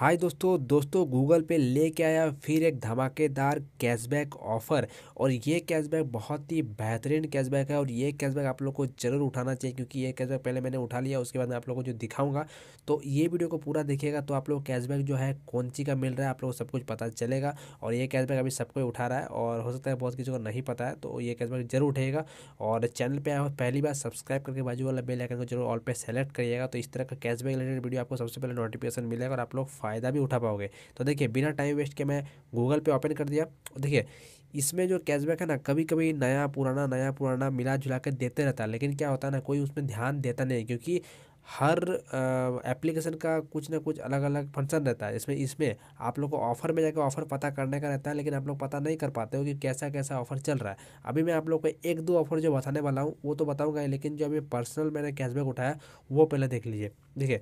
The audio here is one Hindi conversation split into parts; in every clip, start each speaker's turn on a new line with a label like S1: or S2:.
S1: हाय दोस्तों दोस्तों गूगल पे लेके आया फिर एक धमाकेदार कैशबैक ऑफ़र और ये कैशबैक बहुत ही बेहतरीन कैशबैक है और ये कैशबैक आप लोग को ज़रूर उठाना चाहिए क्योंकि ये कैशबैक पहले मैंने उठा लिया उसके बाद मैं आप लोगों को जो दिखाऊंगा तो ये वीडियो को पूरा देखिएगा तो आप लोग कैशबैक जो है कौन सी का मिल रहा है आप लोग को सब कुछ पता चलेगा और ये कैशबैक अभी सबको उठा रहा है और हो सकता है बहुत किसी को नहीं पता है तो ये कैशबैक जरूर उठेगा और चैनल पर आए पहली बार सब्सक्राइब करके बाजू वाला बेल आइकन को जरूर ऑल पे सेलेक्ट करिएगा तो इस तरह का कैशबैक रिलेटेड वीडियो आपको सबसे पहले नोटिफिकेशन मिलेगा और आप लोग फ़ायदा भी उठा पाओगे तो देखिए बिना टाइम वेस्ट के मैं गूगल पे ओपन कर दिया देखिए इसमें जो कैशबैक है ना कभी कभी नया पुराना नया पुराना मिला जुला कर देते रहता है लेकिन क्या होता है ना कोई उसमें ध्यान देता नहीं क्योंकि हर एप्लीकेशन का कुछ ना कुछ अलग अलग फंक्शन रहता है इसमें इसमें आप लोग को ऑफर में जाकर ऑफर पता करने का रहता है लेकिन आप लोग पता नहीं कर पाते हो कि कैसा कैसा ऑफर चल रहा है अभी मैं आप लोग को एक दो ऑफर जो बताने वाला हूँ वो तो बताऊँगा लेकिन जो अभी पर्सनल मैंने कैशबैक उठाया वो पहले देख लीजिए देखिए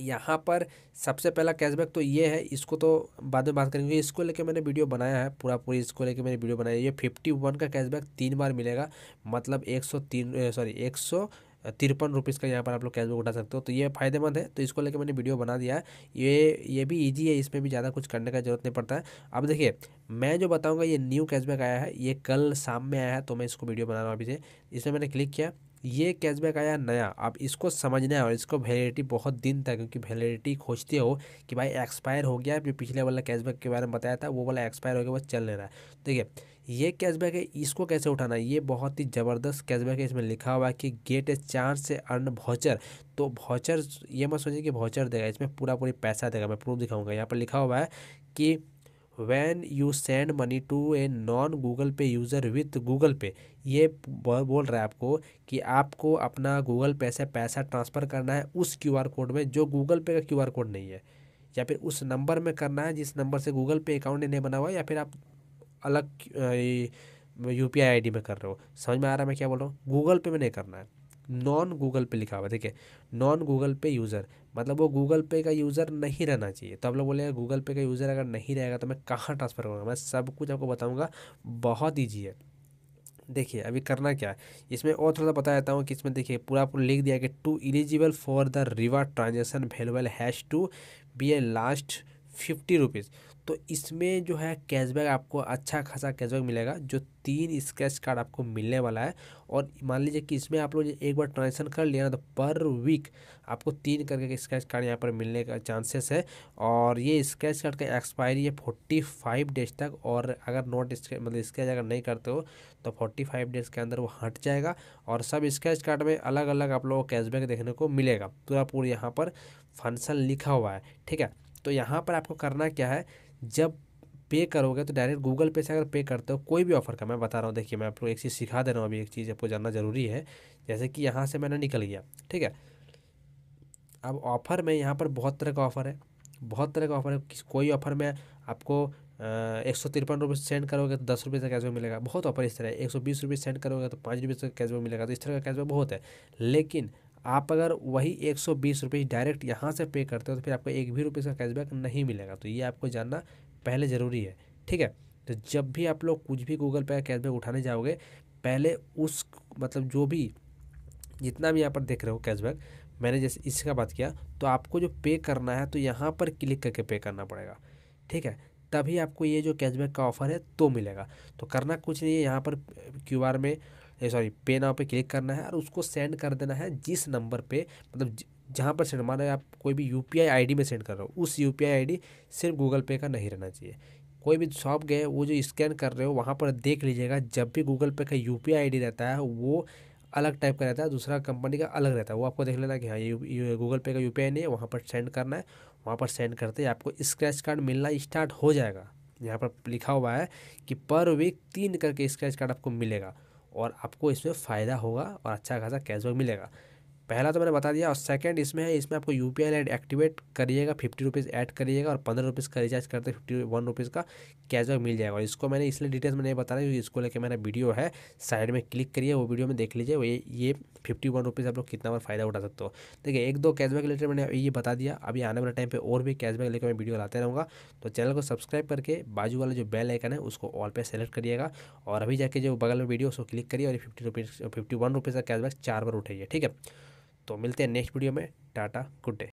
S1: यहाँ पर सबसे पहला कैशबैक तो ये है इसको तो बाद में बात करेंगे इसको लेके मैंने वीडियो बनाया है पूरा पूरी इसको लेके मैंने वीडियो बनाया है ये फिफ्टी वन का कैशबैक तीन बार मिलेगा मतलब एक सौ तीन सॉरी एक सौ तिरपन रुपीज़ का यहाँ पर आप लोग कैशबैक उठा सकते हो तो ये फायदेमंद है तो इसको लेके मैंने वीडियो बना दिया है ये ये भी ईजी है इसमें भी ज़्यादा कुछ करने का जरूरत नहीं पड़ता है अब देखिए मैं जो बताऊँगा ये न्यू कैशबैक आया है ये कल शाम में आया है तो मैं इसको वीडियो बना रहा हूँ अभी से इसमें मैंने क्लिक किया ये कैशबैक आया नया अब इसको समझना है और इसको वैलिडिटी बहुत दिन तक क्योंकि वैलिडिटी खोजते हो कि भाई एक्सपायर हो गया जो पिछले वाला कैशबैक के बारे में बताया था वो वाला एक्सपायर हो गया बस चल नहीं रहा है देखिए ये कैशबैक है इसको कैसे उठाना है ये बहुत ही ज़बरदस्त कैशबैक है इसमें लिखा हुआ है कि गेट ए चांस से अर्न भाचर तो भाचर ये मत सोचिए कि भाचर देगा इसमें पूरा पूरी पैसा देगा मैं प्रूफ दिखाऊंगा यहाँ पर लिखा हुआ है कि when you send money to a non Google Pay user with Google Pay ये बोल रहा है आपको कि आपको अपना गूगल पे से पैसा ट्रांसफ़र करना है उस क्यू आर कोड में जो गूगल पे का क्यू आर कोड नहीं है या फिर उस नंबर में करना है जिस नंबर से गूगल पे अकाउंट नहीं बना हुआ या फिर आप अलग U P I I D में कर रहे हो समझ में आ रहा है मैं क्या बोल रहा हूँ गूगल पे में नहीं करना है नॉन गूगल पे लिखा हुआ ठीक है नॉन गूगल पे यूज़र मतलब वो गूगल पे का यूज़र नहीं रहना चाहिए तो आप लोग बोलेगा गूगल पे का यूज़र अगर नहीं रहेगा तो मैं कहाँ ट्रांसफ़र करूँगा मैं सब कुछ आपको बताऊँगा बहुत ईजी है देखिए अभी करना क्या है इसमें और थोड़ा सा बता देता हूँ कि इसमें देखिए पूरा आपको लिख दिया कि to eligible for the reward transaction valuable has to be a last fifty rupees तो इसमें जो है कैशबैक आपको अच्छा खासा कैशबैक मिलेगा जो तीन स्क्रैच कार्ड आपको मिलने वाला है और मान लीजिए कि इसमें आप लोग एक बार ट्रांजेक्शन कर लिया ना तो पर वीक आपको तीन करके स्क्रैच कार्ड यहाँ पर मिलने का चांसेस है और ये स्क्रैच कार्ड का एक्सपायरी है फोर्टी फाइव डेज तक और अगर नॉट मतलब स्क्रैच अगर नहीं करते हो तो फोर्टी फाइव डेज के अंदर वो हट जाएगा और सब स्क्रैच कार्ड में अलग अलग आप लोगों को कैशबैक देखने को मिलेगा पूरा पूरा यहाँ पर फंक्शन लिखा हुआ है ठीक है तो यहाँ पर आपको करना क्या है जब पे करोगे तो डायरेक्ट गूगल पे से अगर पे करते हो कोई भी ऑफर का मैं बता रहा हूँ देखिए मैं आपको एक चीज़ सिखा दे रहा हूँ अभी एक चीज़ आपको जानना ज़रूरी है जैसे कि यहाँ से मैंने निकल गया ठीक है अब ऑफ़र में यहाँ पर बहुत तरह का ऑफ़र है बहुत तरह का ऑफ़र है कोई ऑफ़र में आपको एक सौ तिरपन रुपये सेंड करोगे तो दस रुपये से कैशबैक मिलेगा बहुत ऑफर इस तरह है एक सौ बीस रुपये सेंड करोगे तो पाँच रुपये से कैशबैक मिलेगा तो इस तरह का कैशबैक बहुत है लेकिन आप अगर वही एक सौ बीस रुपये डायरेक्ट यहाँ से पे करते हो तो फिर आपको एक भी रुपये का कैशबैक नहीं मिलेगा तो ये आपको जानना पहले ज़रूरी है ठीक है तो जब भी आप लोग कुछ भी गूगल पे का कैशबैक उठाने जाओगे पहले उस मतलब जो भी जितना भी यहाँ पर देख रहे हो कैशबैक मैंने जैसे इसका बात किया तो आपको जो पे करना है तो यहाँ पर क्लिक करके पे करना पड़ेगा ठीक है तभी आपको ये जो कैशबैक का ऑफ़र है तो मिलेगा तो करना कुछ नहीं है यहाँ पर क्यूआर में सॉरी पे नाव पे क्लिक करना है और उसको सेंड कर देना है जिस नंबर पे मतलब जहाँ पर सेंड माना आप कोई भी यू पी में सेंड कर रहे हो उस यू पी सिर्फ गूगल पे का नहीं रहना चाहिए कोई भी शॉप गए वो जो स्कैन कर रहे हो वहाँ पर देख लीजिएगा जब भी गूगल पे का यू पी रहता है वो अलग टाइप का रहता है दूसरा कंपनी का अलग रहता है वो आपको देख लेना कि हाँ ये गूगल पे का यू नहीं है वहाँ पर सेंड करना है वहाँ पर सेंड करते ही आपको स्क्रैच कार्ड मिलना स्टार्ट हो जाएगा यहाँ पर लिखा हुआ है कि पर वीक तीन करके स्क्रैच कार्ड आपको मिलेगा और आपको इसमें फ़ायदा होगा और अच्छा खासा कैशबैक मिलेगा पहला तो मैंने बता दिया और सेकंड इसमें है इसमें आपको यू पी आई एक्टिवेट करिएगा फिफ्टी रुपीज़ ऐड करिएगा और पंद्रह रुपीज़ का रिचार्ज करते फिफ्टी वन रुपीज़ का कैशबैक मिल जाएगा इसको मैंने इसलिए डिटेल्स में नहीं बता रहा क्योंकि इसको लेकर मेरा वीडियो है साइड में क्लिक करिए वो वीडियो में देख लीजिए ये ये फिफ्टी वन रुपीज़ आप लोग कितना बार फायदा उठा सकते हो देखिए एक दो कैशबैक रिलेटेड मैंने ये बता दिया अभी आने वाले टाइम पर और भी कैशबैक लेकर मैं वीडियो लाते रहूँगा तो चैनल को सब्सक्राइब करके बाजू वाला जो बेल आइकन है उसको ऑल पे सेलेक्ट करिएगा और अभी जाके जो बगल में वीडियो उसको क्लिक करिए और fifty rupees fifty one rupees का कैशबैक चार बार उठाइए ठीक है तो मिलते हैं नेक्स्ट वीडियो में टाटा गुड डे